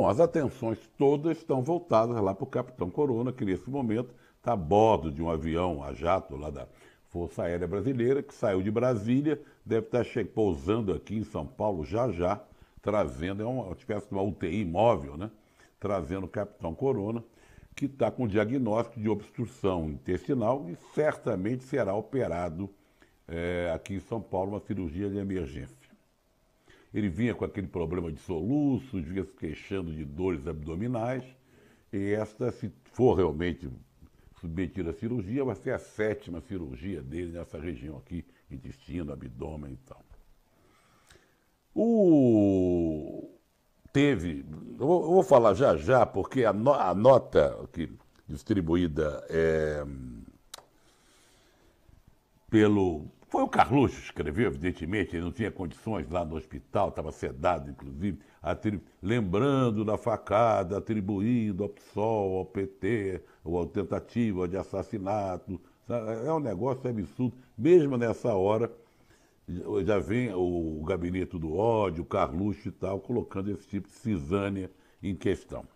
Bom, as atenções todas estão voltadas lá para o Capitão Corona, que nesse momento está a bordo de um avião a jato lá da Força Aérea Brasileira, que saiu de Brasília, deve tá estar pousando aqui em São Paulo já já, trazendo, é uma espécie de uma UTI móvel, né? Trazendo o Capitão Corona, que está com diagnóstico de obstrução intestinal e certamente será operado é, aqui em São Paulo, uma cirurgia de emergência. Ele vinha com aquele problema de soluços, vinha se queixando de dores abdominais, e esta, se for realmente submetida à cirurgia, vai ser a sétima cirurgia dele nessa região aqui, intestino, abdômen e tal. O... Teve, eu vou falar já já, porque a, no, a nota que distribuída é, pelo foi o Carluxo que escreveu, evidentemente, ele não tinha condições lá no hospital, estava sedado, inclusive, lembrando da facada, atribuindo ao PSOL, ao PT, ou à tentativa de assassinato. É um negócio absurdo. Mesmo nessa hora, já vem o gabinete do ódio, o Carluxo e tal, colocando esse tipo de cisânia em questão.